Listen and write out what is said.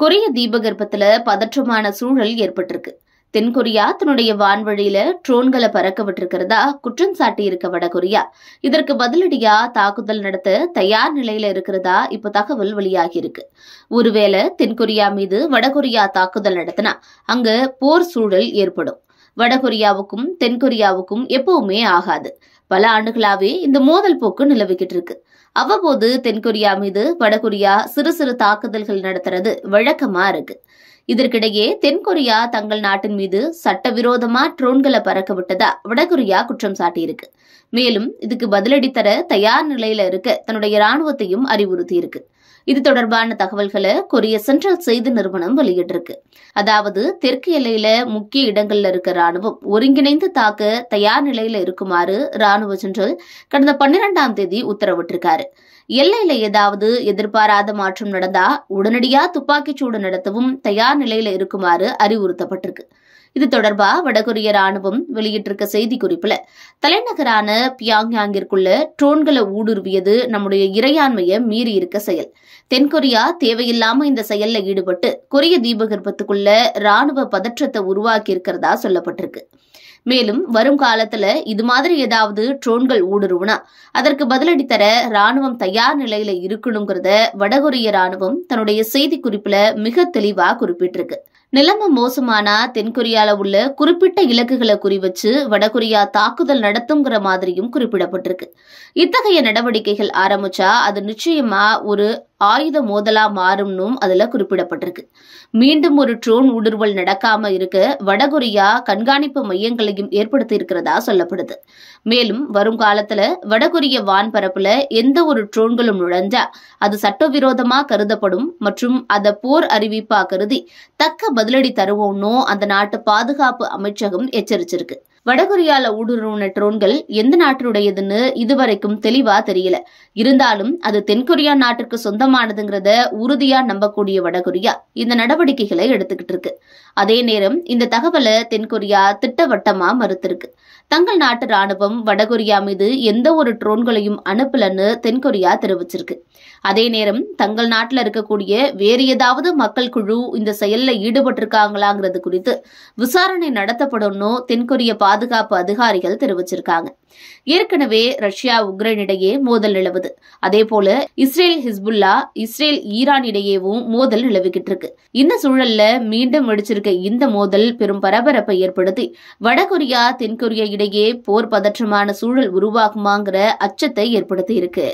கொரிய தீபகற்பத்துல பதற்றமான சூழல் ஏற்பட்டிருக்கு தென்கொரியா தன்னுடைய வான்வழியில ட்ரோன்களை பறக்க விட்டிருக்கிறதா குற்றம் சாட்டி இருக்க வடகொரியா இதற்கு பதிலடியா தாக்குதல் நடத்த தயார் நிலையில இருக்கிறதா இப்ப தகவல் வெளியாகி இருக்கு ஒருவேளை தென்கொரியா மீது வடகொரியா தாக்குதல் நடத்தினா அங்க போர் சூழல் ஏற்படும் வடகொரியாவுக்கும் தென்கொரியாவுக்கும் எப்பவுமே ஆகாது பல ஆண்டுகளாவே இந்த மோதல் போக்கு நிலவிக்கிட்டு இருக்கு அவ்வப்போது தென்கொரியா மீது வடகொரியா சிறு சிறு தாக்குதல்கள் நடத்துறது வழக்கமா இருக்கு இதற்கிடையே தென்கொரியா தங்கள் நாட்டின் மீது சட்டவிரோதமா ட்ரோன்களை பறக்க விட்டதா வடகொரியா குற்றம் சாட்டியிருக்கு மேலும் இதுக்கு பதிலடி தர தயார் நிலையில இருக்க தன்னுடைய ராணுவத்தையும் அறிவுறுத்தியிருக்கு இது தொடர்பான தகவல்களை கொரிய சென்ட்ரல் செய்தி நிறுவனம் வெளியிட்டிருக்கு அதாவது தெற்கு எல்லையில முக்கிய இடங்கள்ல இருக்க ராணுவம் ஒருங்கிணைந்து தாக்க தயார் நிலையில இருக்குமாறு ராணுவ சென்றல் கடந்த பன்னிரெண்டாம் தேதி உத்தரவிட்டிருக்காரு எல்லையில ஏதாவது எதிர்பாராத மாற்றம் நடந்தா உடனடியா துப்பாக்கிச்சூடு நடத்தவும் தயார் நிலையில இருக்குமாறு அறிவுறுத்தப்பட்டிருக்கு இது தொடர்பா வடகொரிய ராணுவம் வெளியிட்டிருக்க செய்தி குறிப்புல தலைநகரான பியாங்யாங்கிற்குள்ள ட்ரோன்களை ஊடுருவியது நம்முடைய இறையாண்மையை மீறி இருக்க செயல் தென்கொரியா தேவையில்லாம இந்த செயல்ல ஈடுபட்டு கொரிய தீபகற்பத்துக்குள்ள ராணுவ பதற்றத்தை உருவாக்கி இருக்கிறதா சொல்லப்பட்டிருக்கு மேலும் வரும் காலத்துல இது மாதிரி ஏதாவது ட்ரோன்கள் ஊடுருவுனா அதற்கு பதிலடி தர ராணுவம் தயார் நிலையில இருக்கணுங்கிறத வடகொரிய ராணுவம் தன்னுடைய செய்தி குறிப்புல மிக தெளிவா குறிப்பிட்டிருக்கு நிலைமை மோசமானா தென்கொரியால உள்ள குறிப்பிட்ட இலக்குகளை குறிவச்சு வடகொரியா தாக்குதல் நடத்துங்கிற மாதிரியும் குறிப்பிடப்பட்டிருக்கு இத்தகைய நடவடிக்கைகள் ஆரம்பிச்சா அது நிச்சயமா ஒரு ஆயுத மோதலா மாறும்னும் அதுல குறிப்பிடப்பட்டிருக்கு மீண்டும் ஒரு ட்ரோன் ஊடுருவல் நடக்காம இருக்க வடகொரியா கண்காணிப்பு மையங்களையும் ஏற்படுத்தி இருக்கிறதா சொல்லப்படுது மேலும் வரும் காலத்துல வடகொரிய வான் எந்த ஒரு ட்ரோன்களும் நுழைஞ்சா அது சட்டவிரோதமா கருதப்படும் மற்றும் அதை போர் அறிவிப்பா கருதி தக்க பதிலடி தருவோம்னு அந்த நாட்டு பாதுகாப்பு அமைச்சகம் எச்சரிச்சிருக்கு வடகொரியால ஊடுருவன ட்ரோன்கள் எந்த நாட்டினுடையதுன்னு இதுவரைக்கும் தெளிவா தெரியல இருந்தாலும் அது தென்கொரியா நாட்டிற்கு சொந்தமானதுங்கிறத உறுதியா நம்பக்கூடிய வடகொரியா இந்த நடவடிக்கைகளை எடுத்துக்கிட்டு இருக்கு அதே நேரம் இந்த தகவலை தென்கொரியா திட்டவட்டமா மறுத்திருக்கு தங்கள் நாட்டு ராணுவம் வடகொரியா மீது எந்த ஒரு ட்ரோன்களையும் அனுப்பலன்னு தென்கொரியா தெரிவிச்சிருக்கு அதே நேரம் தங்கள் நாட்டில் இருக்கக்கூடிய வேறு ஏதாவது மக்கள் குழு இந்த செயல்ல ஈடுபட்டிருக்காங்களாங்கிறது குறித்து விசாரணை நடத்தப்படும் தென்கொரிய பாதுகாப்பு பாதுகாப்பு அதிகாரிகள் தெரிவிச்சிருக்காங்க ஏற்கனவே ரஷ்யா உக்ரைன் இடையே மோதல் நிலவுது அதே போல இஸ்ரேல் ஹிஸ்புல்லா இஸ்ரேல் ஈரான் இடையேவும் மோதல் நிலவிக்கிட்டு இருக்கு இந்த சூழல்ல மீண்டும் வெடிச்சிருக்க இந்த மோதல் பெரும் பரபரப்பை ஏற்படுத்தி வடகொரியா தென்கொரியா இடையே போர் பதற்றமான சூழல் உருவாகுமாங்கிற அச்சத்தை ஏற்படுத்தி